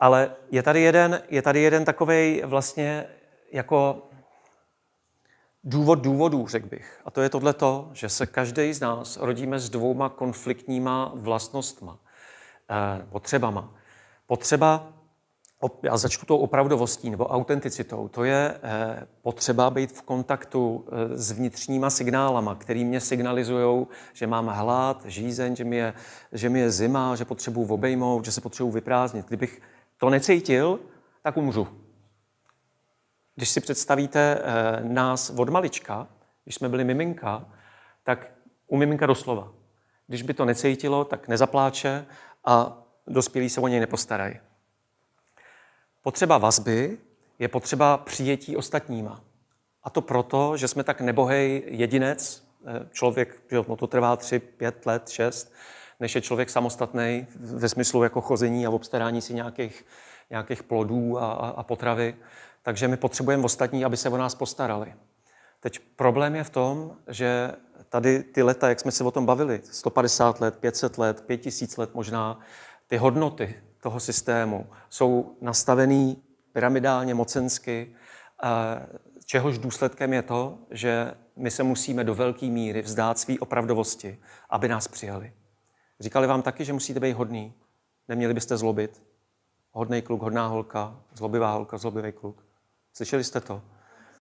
Ale je tady jeden, je tady jeden takový vlastně jako důvod důvodů, řekl bych. A to je to, že se každý z nás rodíme s dvouma konfliktníma vlastnostma, eh, potřebama. Potřeba, já začnu tou opravdovostí nebo autenticitou, to je eh, potřeba být v kontaktu eh, s vnitřníma signálama, který mě signalizují, že mám hlad, žízeň, že mi, je, že mi je zima, že potřebuji obejmout, že se potřebuji vyprázdnit. Kdybych to necítil, tak umřu. Když si představíte eh, nás od malička, když jsme byli miminka, tak u miminka doslova. Když by to necítilo, tak nezapláče a dospělí se o něj nepostarají. Potřeba vazby je potřeba přijetí ostatníma. A to proto, že jsme tak nebohej jedinec, eh, člověk, že no to trvá tři, pět let, šest než je člověk samostatný ve smyslu jako chození a obstarání si nějakých, nějakých plodů a, a, a potravy. Takže my potřebujeme ostatní, aby se o nás postarali. Teď problém je v tom, že tady ty leta, jak jsme se o tom bavili, 150 let, 500 let, 5000 let možná, ty hodnoty toho systému jsou nastavený pyramidálně, mocensky, čehož důsledkem je to, že my se musíme do velké míry vzdát své opravdovosti, aby nás přijali. Říkali vám taky, že musíte být hodný, neměli byste zlobit. Hodný kluk, hodná holka, zlobivá holka, zlobivý kluk. Slyšeli jste to?